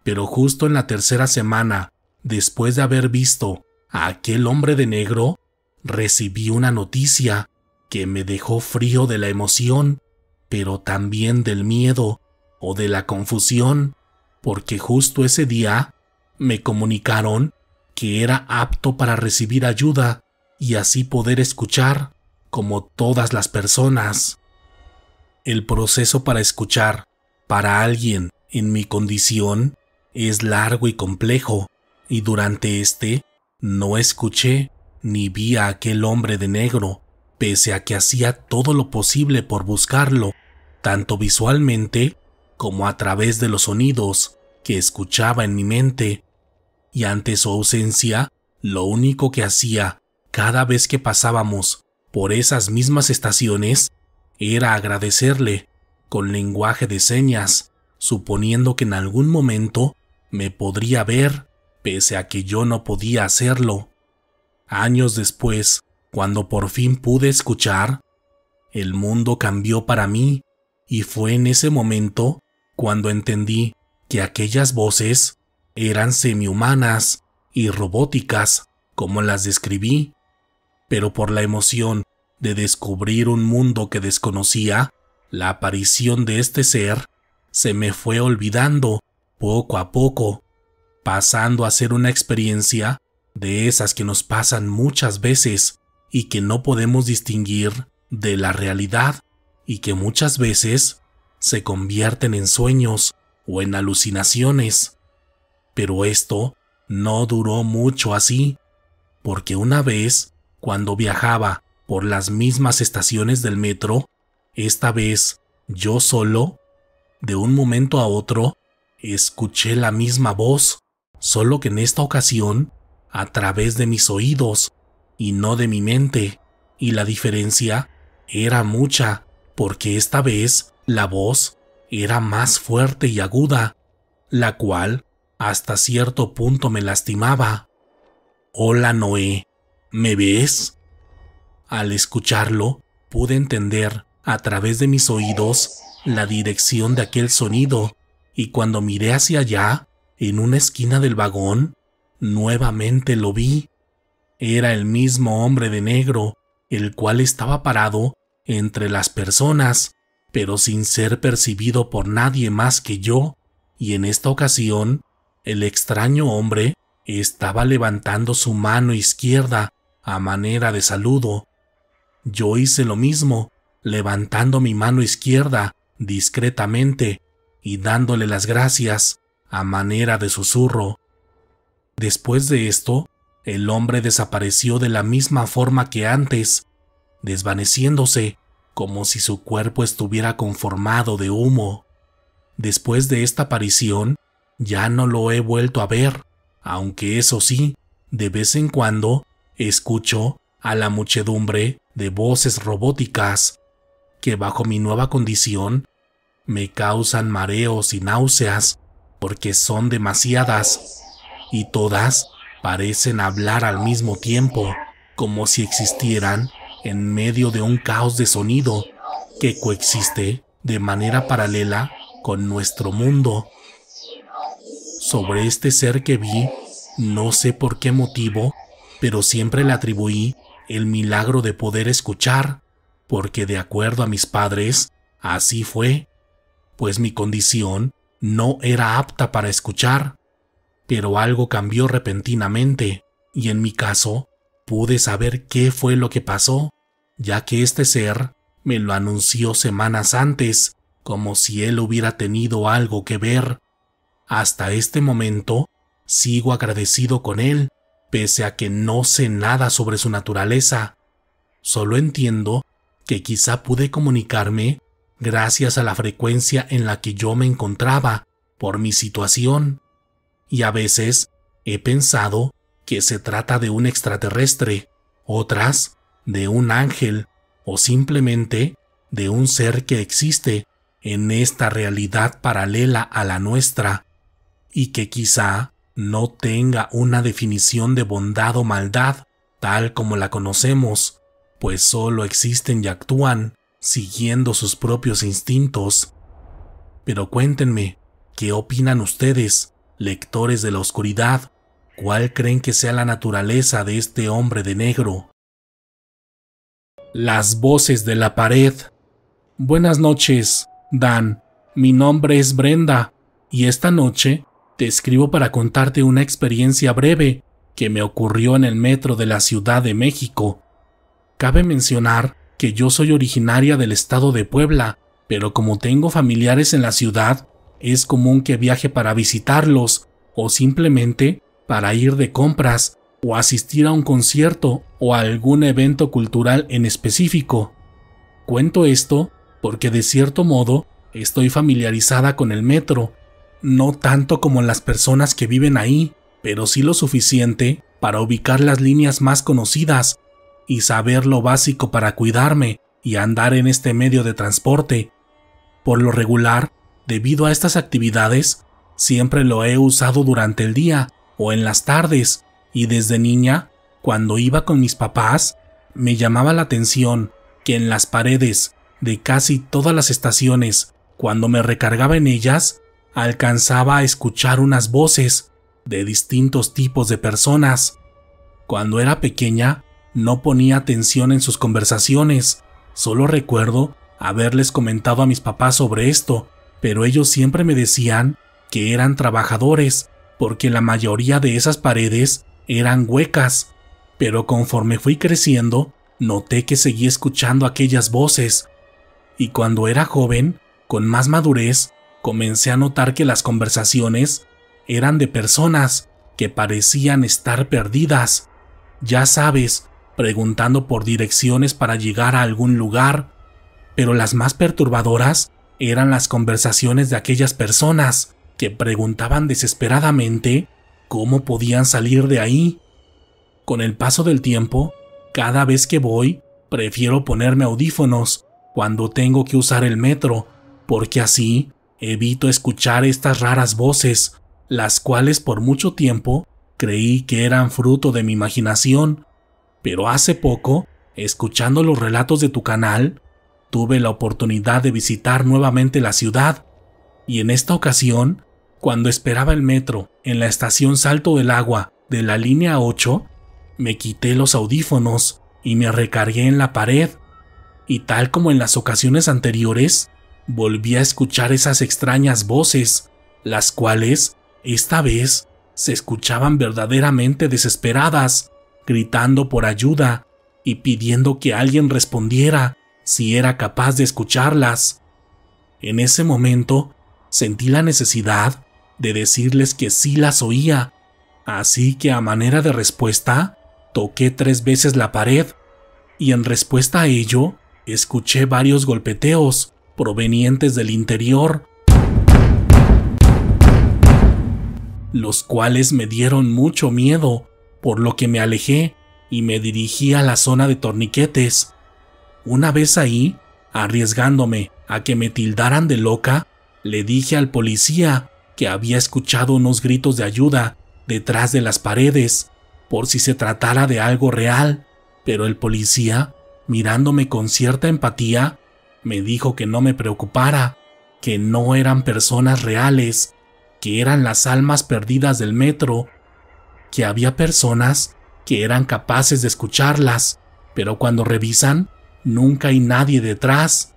Pero justo en la tercera semana, después de haber visto a aquel hombre de negro, recibí una noticia que me dejó frío de la emoción, pero también del miedo o de la confusión, porque justo ese día me comunicaron que era apto para recibir ayuda y así poder escuchar como todas las personas. El proceso para escuchar para alguien en mi condición es largo y complejo, y durante este no escuché ni vi a aquel hombre de negro, pese a que hacía todo lo posible por buscarlo, tanto visualmente como a través de los sonidos que escuchaba en mi mente. Y ante su ausencia, lo único que hacía cada vez que pasábamos por esas mismas estaciones era agradecerle, con lenguaje de señas, suponiendo que en algún momento me podría ver, pese a que yo no podía hacerlo. Años después, cuando por fin pude escuchar, el mundo cambió para mí, y fue en ese momento cuando entendí que aquellas voces eran semihumanas y robóticas, como las describí, pero por la emoción de descubrir un mundo que desconocía, la aparición de este ser se me fue olvidando poco a poco, pasando a ser una experiencia de esas que nos pasan muchas veces y que no podemos distinguir de la realidad y que muchas veces se convierten en sueños o en alucinaciones. Pero esto no duró mucho así, porque una vez, cuando viajaba por las mismas estaciones del metro, esta vez yo solo, de un momento a otro, escuché la misma voz, solo que en esta ocasión a través de mis oídos y no de mi mente, y la diferencia era mucha, porque esta vez la voz era más fuerte y aguda, la cual hasta cierto punto me lastimaba. Hola Noé, ¿me ves? Al escucharlo, pude entender, a través de mis oídos, la dirección de aquel sonido, y cuando miré hacia allá, en una esquina del vagón, nuevamente lo vi. Era el mismo hombre de negro, el cual estaba parado entre las personas, pero sin ser percibido por nadie más que yo, y en esta ocasión, el extraño hombre estaba levantando su mano izquierda a manera de saludo, yo hice lo mismo, levantando mi mano izquierda discretamente y dándole las gracias a manera de susurro. Después de esto, el hombre desapareció de la misma forma que antes, desvaneciéndose como si su cuerpo estuviera conformado de humo. Después de esta aparición, ya no lo he vuelto a ver, aunque eso sí, de vez en cuando escucho a la muchedumbre de voces robóticas que bajo mi nueva condición me causan mareos y náuseas porque son demasiadas y todas parecen hablar al mismo tiempo, como si existieran en medio de un caos de sonido que coexiste de manera paralela con nuestro mundo. Sobre este ser que vi, no sé por qué motivo, pero siempre le atribuí el milagro de poder escuchar, porque de acuerdo a mis padres, así fue, pues mi condición no era apta para escuchar, pero algo cambió repentinamente, y en mi caso, pude saber qué fue lo que pasó, ya que este ser me lo anunció semanas antes, como si él hubiera tenido algo que ver. Hasta este momento, sigo agradecido con él pese a que no sé nada sobre su naturaleza. Solo entiendo que quizá pude comunicarme gracias a la frecuencia en la que yo me encontraba por mi situación. Y a veces he pensado que se trata de un extraterrestre, otras de un ángel o simplemente de un ser que existe en esta realidad paralela a la nuestra y que quizá no tenga una definición de bondad o maldad tal como la conocemos, pues solo existen y actúan siguiendo sus propios instintos. Pero cuéntenme, ¿qué opinan ustedes, lectores de la oscuridad? ¿Cuál creen que sea la naturaleza de este hombre de negro? Las voces de la pared. Buenas noches, Dan. Mi nombre es Brenda, y esta noche te escribo para contarte una experiencia breve que me ocurrió en el metro de la Ciudad de México. Cabe mencionar que yo soy originaria del estado de Puebla, pero como tengo familiares en la ciudad, es común que viaje para visitarlos o simplemente para ir de compras o asistir a un concierto o a algún evento cultural en específico. Cuento esto porque de cierto modo estoy familiarizada con el metro no tanto como las personas que viven ahí, pero sí lo suficiente para ubicar las líneas más conocidas y saber lo básico para cuidarme y andar en este medio de transporte. Por lo regular, debido a estas actividades, siempre lo he usado durante el día o en las tardes, y desde niña, cuando iba con mis papás, me llamaba la atención que en las paredes de casi todas las estaciones, cuando me recargaba en ellas, alcanzaba a escuchar unas voces de distintos tipos de personas. Cuando era pequeña, no ponía atención en sus conversaciones, solo recuerdo haberles comentado a mis papás sobre esto, pero ellos siempre me decían que eran trabajadores, porque la mayoría de esas paredes eran huecas, pero conforme fui creciendo, noté que seguí escuchando aquellas voces, y cuando era joven, con más madurez, comencé a notar que las conversaciones eran de personas que parecían estar perdidas. Ya sabes, preguntando por direcciones para llegar a algún lugar, pero las más perturbadoras eran las conversaciones de aquellas personas que preguntaban desesperadamente cómo podían salir de ahí. Con el paso del tiempo, cada vez que voy, prefiero ponerme audífonos cuando tengo que usar el metro, porque así Evito escuchar estas raras voces, las cuales por mucho tiempo creí que eran fruto de mi imaginación, pero hace poco, escuchando los relatos de tu canal, tuve la oportunidad de visitar nuevamente la ciudad, y en esta ocasión, cuando esperaba el metro en la estación Salto del Agua de la línea 8, me quité los audífonos y me recargué en la pared, y tal como en las ocasiones anteriores, volví a escuchar esas extrañas voces, las cuales, esta vez, se escuchaban verdaderamente desesperadas, gritando por ayuda y pidiendo que alguien respondiera si era capaz de escucharlas. En ese momento, sentí la necesidad de decirles que sí las oía, así que a manera de respuesta, toqué tres veces la pared, y en respuesta a ello, escuché varios golpeteos, provenientes del interior, los cuales me dieron mucho miedo, por lo que me alejé y me dirigí a la zona de torniquetes. Una vez ahí, arriesgándome a que me tildaran de loca, le dije al policía que había escuchado unos gritos de ayuda detrás de las paredes, por si se tratara de algo real, pero el policía, mirándome con cierta empatía, me dijo que no me preocupara, que no eran personas reales, que eran las almas perdidas del metro, que había personas que eran capaces de escucharlas, pero cuando revisan, nunca hay nadie detrás.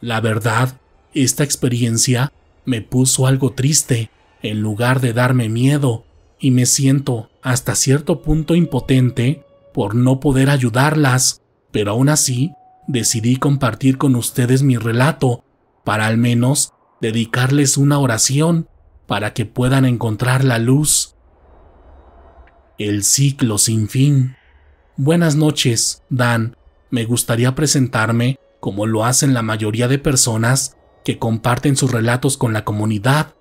La verdad, esta experiencia me puso algo triste, en lugar de darme miedo, y me siento hasta cierto punto impotente por no poder ayudarlas, pero aún así decidí compartir con ustedes mi relato para al menos dedicarles una oración para que puedan encontrar la luz. El ciclo sin fin. Buenas noches, Dan. Me gustaría presentarme como lo hacen la mayoría de personas que comparten sus relatos con la comunidad,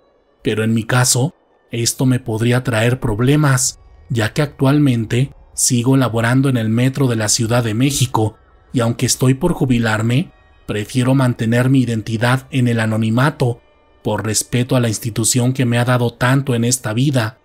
pero en mi caso, esto me podría traer problemas, ya que actualmente sigo laborando en el metro de la Ciudad de México y aunque estoy por jubilarme, prefiero mantener mi identidad en el anonimato por respeto a la institución que me ha dado tanto en esta vida.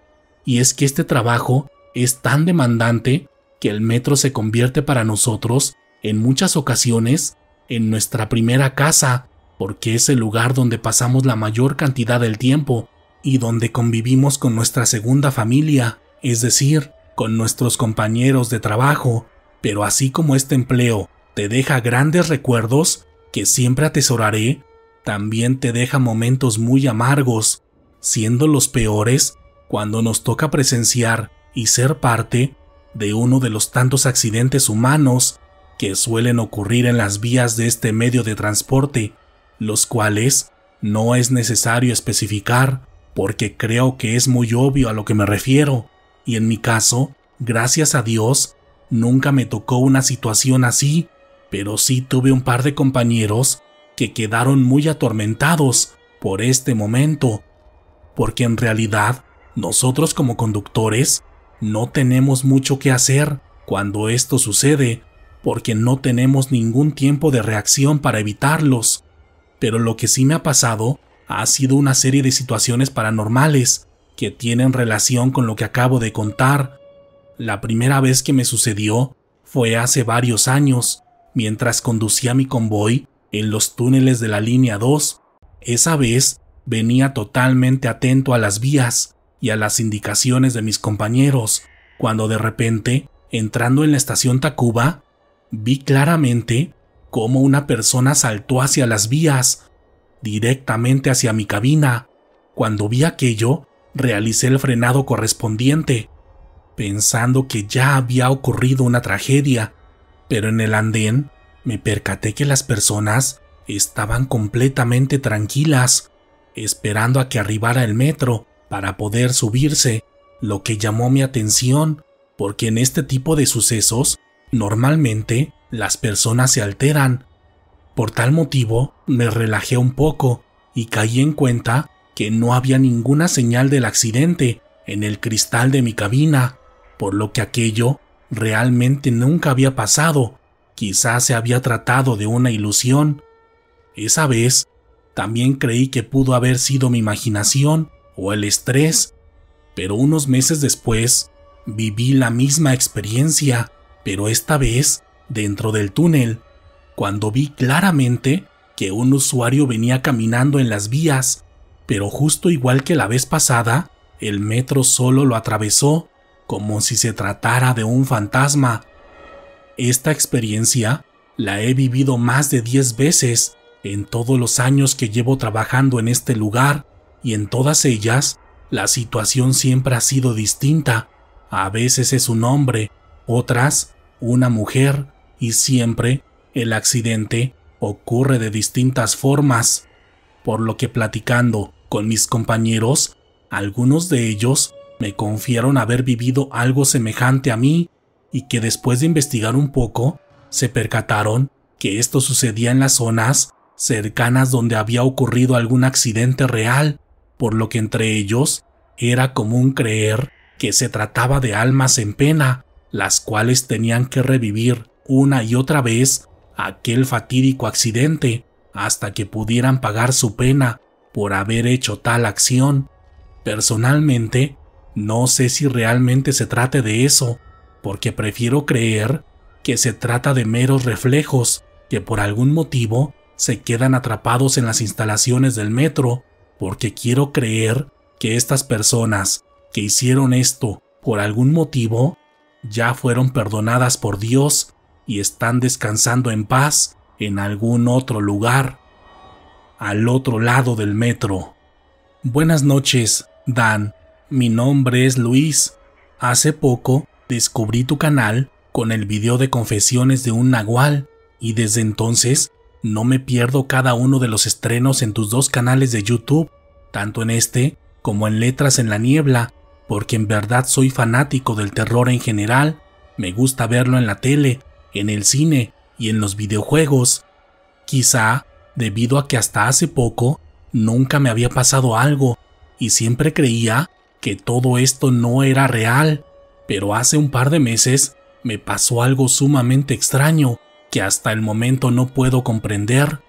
Y es que este trabajo es tan demandante que el metro se convierte para nosotros, en muchas ocasiones, en nuestra primera casa, porque es el lugar donde pasamos la mayor cantidad del tiempo y donde convivimos con nuestra segunda familia, es decir, con nuestros compañeros de trabajo. Pero así como este empleo te deja grandes recuerdos que siempre atesoraré, también te deja momentos muy amargos, siendo los peores cuando nos toca presenciar y ser parte de uno de los tantos accidentes humanos que suelen ocurrir en las vías de este medio de transporte, los cuales no es necesario especificar porque creo que es muy obvio a lo que me refiero, y en mi caso, gracias a Dios, nunca me tocó una situación así, pero sí tuve un par de compañeros que quedaron muy atormentados por este momento, porque en realidad nosotros como conductores no tenemos mucho que hacer cuando esto sucede, porque no tenemos ningún tiempo de reacción para evitarlos. Pero lo que sí me ha pasado ha sido una serie de situaciones paranormales que tienen relación con lo que acabo de contar. La primera vez que me sucedió fue hace varios años, mientras conducía mi convoy en los túneles de la línea 2. Esa vez venía totalmente atento a las vías y a las indicaciones de mis compañeros, cuando de repente, entrando en la estación Tacuba, vi claramente cómo una persona saltó hacia las vías, directamente hacia mi cabina. Cuando vi aquello, realicé el frenado correspondiente, pensando que ya había ocurrido una tragedia pero en el andén me percaté que las personas estaban completamente tranquilas, esperando a que arribara el metro para poder subirse, lo que llamó mi atención, porque en este tipo de sucesos normalmente las personas se alteran. Por tal motivo me relajé un poco y caí en cuenta que no había ninguna señal del accidente en el cristal de mi cabina, por lo que aquello realmente nunca había pasado, quizás se había tratado de una ilusión. Esa vez, también creí que pudo haber sido mi imaginación o el estrés, pero unos meses después, viví la misma experiencia, pero esta vez dentro del túnel, cuando vi claramente que un usuario venía caminando en las vías, pero justo igual que la vez pasada, el metro solo lo atravesó como si se tratara de un fantasma. Esta experiencia la he vivido más de 10 veces en todos los años que llevo trabajando en este lugar y en todas ellas la situación siempre ha sido distinta. A veces es un hombre, otras una mujer y siempre el accidente ocurre de distintas formas. Por lo que platicando con mis compañeros, algunos de ellos me confiaron haber vivido algo semejante a mí y que después de investigar un poco, se percataron que esto sucedía en las zonas cercanas donde había ocurrido algún accidente real, por lo que entre ellos era común creer que se trataba de almas en pena, las cuales tenían que revivir una y otra vez aquel fatídico accidente hasta que pudieran pagar su pena por haber hecho tal acción. Personalmente, no sé si realmente se trate de eso, porque prefiero creer que se trata de meros reflejos que por algún motivo se quedan atrapados en las instalaciones del metro, porque quiero creer que estas personas que hicieron esto por algún motivo ya fueron perdonadas por Dios y están descansando en paz en algún otro lugar, al otro lado del metro. Buenas noches, Dan mi nombre es Luis. Hace poco descubrí tu canal con el video de confesiones de un nahual y desde entonces no me pierdo cada uno de los estrenos en tus dos canales de YouTube, tanto en este como en Letras en la Niebla, porque en verdad soy fanático del terror en general, me gusta verlo en la tele, en el cine y en los videojuegos. Quizá debido a que hasta hace poco nunca me había pasado algo y siempre creía que todo esto no era real, pero hace un par de meses me pasó algo sumamente extraño que hasta el momento no puedo comprender.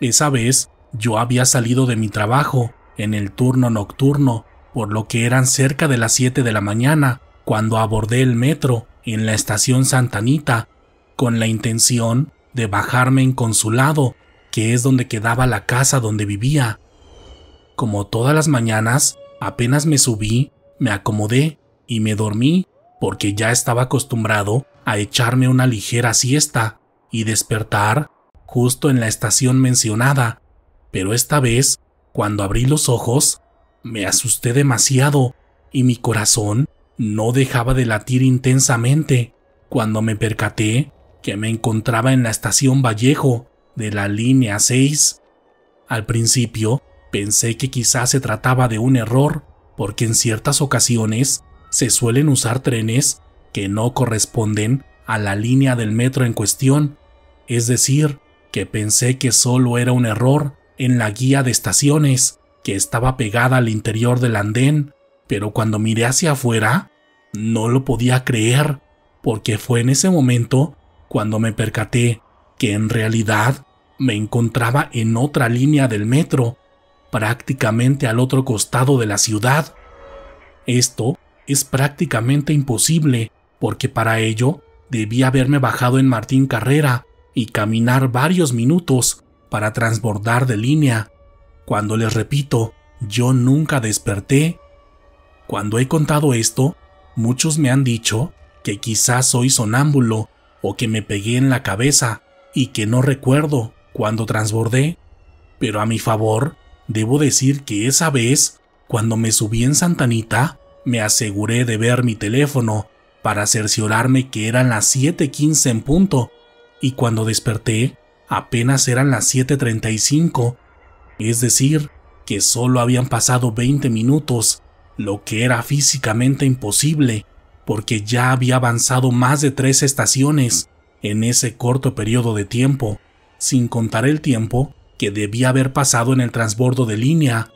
Esa vez yo había salido de mi trabajo en el turno nocturno, por lo que eran cerca de las 7 de la mañana cuando abordé el metro en la estación Santanita con la intención de bajarme en Consulado, que es donde quedaba la casa donde vivía. Como todas las mañanas, Apenas me subí, me acomodé y me dormí porque ya estaba acostumbrado a echarme una ligera siesta y despertar justo en la estación mencionada. Pero esta vez, cuando abrí los ojos, me asusté demasiado y mi corazón no dejaba de latir intensamente cuando me percaté que me encontraba en la estación Vallejo de la línea 6. Al principio Pensé que quizás se trataba de un error, porque en ciertas ocasiones se suelen usar trenes que no corresponden a la línea del metro en cuestión, es decir, que pensé que solo era un error en la guía de estaciones, que estaba pegada al interior del andén, pero cuando miré hacia afuera, no lo podía creer, porque fue en ese momento cuando me percaté que en realidad me encontraba en otra línea del metro, prácticamente al otro costado de la ciudad. Esto es prácticamente imposible, porque para ello debía haberme bajado en Martín Carrera y caminar varios minutos para transbordar de línea. Cuando les repito, yo nunca desperté. Cuando he contado esto, muchos me han dicho que quizás soy sonámbulo o que me pegué en la cabeza y que no recuerdo cuando transbordé, pero a mi favor Debo decir que esa vez, cuando me subí en Santanita, me aseguré de ver mi teléfono para cerciorarme que eran las 7.15 en punto, y cuando desperté, apenas eran las 7.35, es decir, que solo habían pasado 20 minutos, lo que era físicamente imposible, porque ya había avanzado más de tres estaciones en ese corto periodo de tiempo, sin contar el tiempo que debía haber pasado en el transbordo de línea.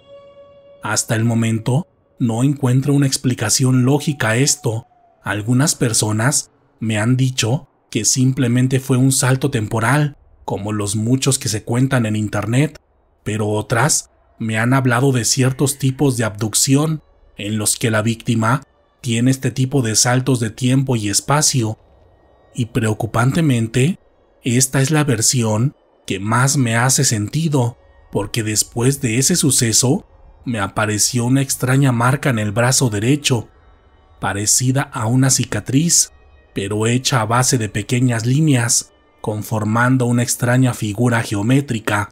Hasta el momento, no encuentro una explicación lógica a esto. Algunas personas me han dicho que simplemente fue un salto temporal, como los muchos que se cuentan en Internet, pero otras me han hablado de ciertos tipos de abducción en los que la víctima tiene este tipo de saltos de tiempo y espacio. Y preocupantemente, esta es la versión que más me hace sentido, porque después de ese suceso me apareció una extraña marca en el brazo derecho, parecida a una cicatriz, pero hecha a base de pequeñas líneas, conformando una extraña figura geométrica.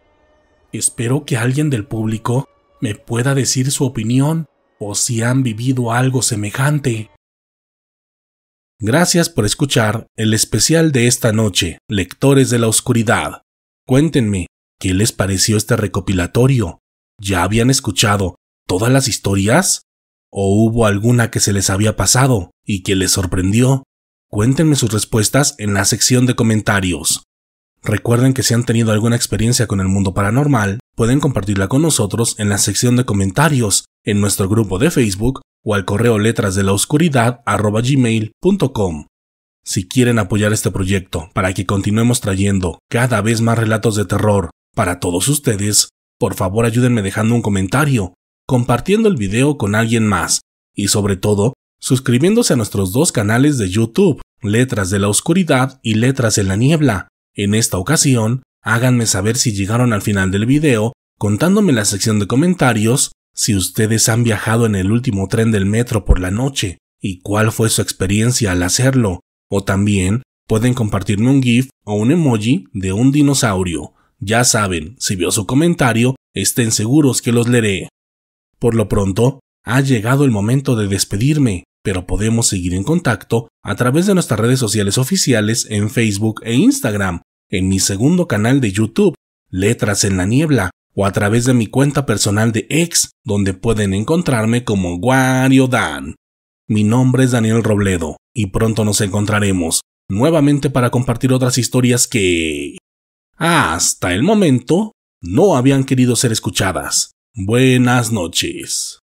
Espero que alguien del público me pueda decir su opinión o si han vivido algo semejante. Gracias por escuchar el especial de esta noche, Lectores de la Oscuridad. Cuéntenme, ¿qué les pareció este recopilatorio? ¿Ya habían escuchado todas las historias? ¿O hubo alguna que se les había pasado y que les sorprendió? Cuéntenme sus respuestas en la sección de comentarios. Recuerden que si han tenido alguna experiencia con el mundo paranormal, pueden compartirla con nosotros en la sección de comentarios, en nuestro grupo de Facebook o al correo letrasdelaoscuridad.com si quieren apoyar este proyecto para que continuemos trayendo cada vez más relatos de terror para todos ustedes, por favor ayúdenme dejando un comentario, compartiendo el video con alguien más y sobre todo suscribiéndose a nuestros dos canales de YouTube, Letras de la Oscuridad y Letras en la Niebla. En esta ocasión, háganme saber si llegaron al final del video contándome en la sección de comentarios si ustedes han viajado en el último tren del metro por la noche y cuál fue su experiencia al hacerlo. O también pueden compartirme un GIF o un emoji de un dinosaurio. Ya saben, si vio su comentario, estén seguros que los leeré. Por lo pronto, ha llegado el momento de despedirme, pero podemos seguir en contacto a través de nuestras redes sociales oficiales en Facebook e Instagram, en mi segundo canal de YouTube, Letras en la Niebla, o a través de mi cuenta personal de X, donde pueden encontrarme como Wario Dan. Mi nombre es Daniel Robledo y pronto nos encontraremos nuevamente para compartir otras historias que... Hasta el momento no habían querido ser escuchadas. Buenas noches.